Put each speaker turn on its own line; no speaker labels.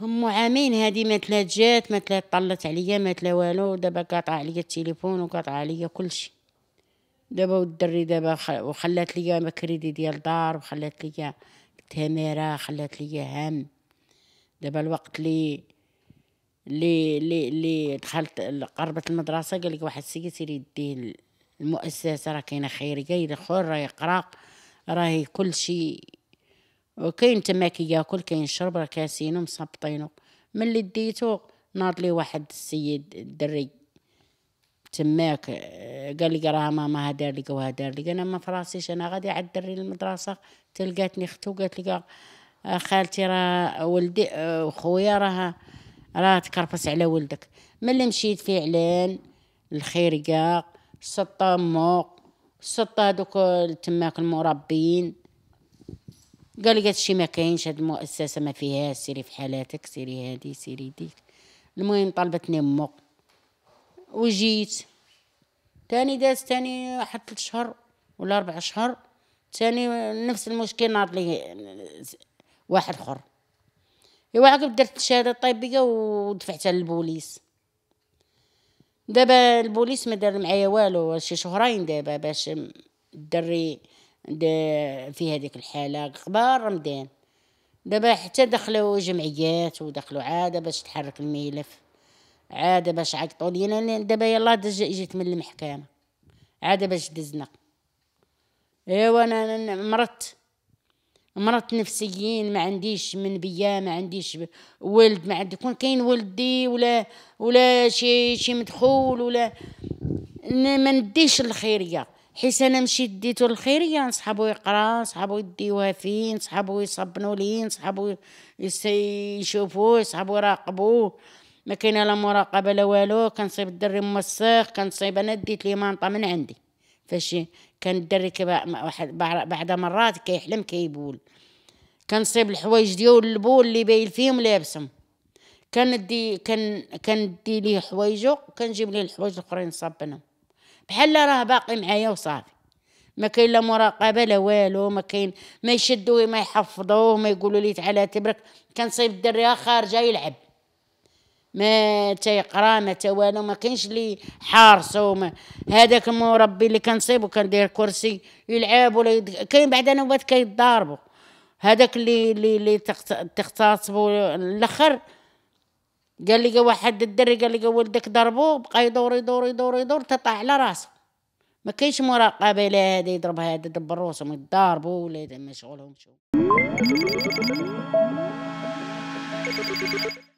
هم عامين هادي ما جات ما طلت عليا ما تلا والو دابا قاطع عليا التليفون وقاطع عليا كلشي دابا والدري دابا وخلات ليا كريدي ديال الدار وخلات ليا التميره خلات ليا هم دابا الوقت لي لي لي لي دخلت قربت المدرسه قال لك واحد السيد سيري يديه المؤسسه راه كاينه خيريه الا راه يقرا راهي كلشي وكاين تما كياكل كاين شرب راه كاسينو مصبطينو ملي ديتو ناض لي واحد السيد الدري تماك آه، قال لي راه ماما هدار لك دار لك انا ما فراسيش انا غادي عاد الدري للمدرسه تلقاتني اختو قالت لي آه، خالتي راه ولدي وخويا آه، راه راه تكرفس على ولدك ملي مشيت فعلا الخير كاع سطه مو سطه هذوك تماك المربين قال لي هادشي ما كاينش هاد المؤسسه ما فيها سيري في حالاتك سيري هادي سيري ديك المهم طلبتني امو وجيت تاني داز تاني واحد ثلاث شهور ولا اربع شهور تاني نفس المشكل ناض لي واحد اخر ايوا عقب درت الشهاده الطبيه ودفعتها للبوليس دابا البوليس ما دار معايا والو شي شهرين دابا باش الدري في هذيك الحاله قبار رمضان دابا حتى دخلوا جمعيات ودخلوا عاده باش تحرك الملف عاده باش عيطوا يعني لينا دابا يلا جيت من المحكمه عاده باش دزنا ايوا انا مرضت مرضت نفسيين ما عنديش من بيا ما عنديش ولد ما عندي كون كاين ولدي ولا ولا شي شي مدخول ولا ما نديش الخيريه حيت انا مشيت ديتو الخيريه نصحابو يقرا نصحابو يديوها فين نصحابو يصبنوا لين نصحابو يشوفوه نصحابو يراقبوه ما كاين لا مراقبه لا والو كنصيب الدري موسخ كنصيب انا ديت لي مانطه من عندي فاش كان الدري واحد بعد مرات كيحلم كيبول كنصيب الحوايج ديالو البول اللي باين فيهم لابسهم كندي كن كندي ليه حوايجو كنجيب ليه الحوايج الاخرين نصبنهم بحال راه باقي معايا وصافي ما كاين لا مراقبه لا والو ما كاين ما يشدوه ما يحفظوه ما يقولوا لي تعالى تبرك كنصيب الدريه خارجه يلعب ما تيقرا ما تا والو ما كاينش اللي حارسو هذاك المربي اللي كنصيبو كندير كرسي يلعب ولا يد... كاين بعد نوبات كيتضاربوا هذاك اللي اللي اللي تختصبوا الاخر قال لي واحد الدري قال لي ولدك ضربوه بقى يدور يدور يدور يدور تطع على راسه ما كاينش مراقبه لا هذا يضرب هذا دبر ما يضاربوا ولا مشغولهم شو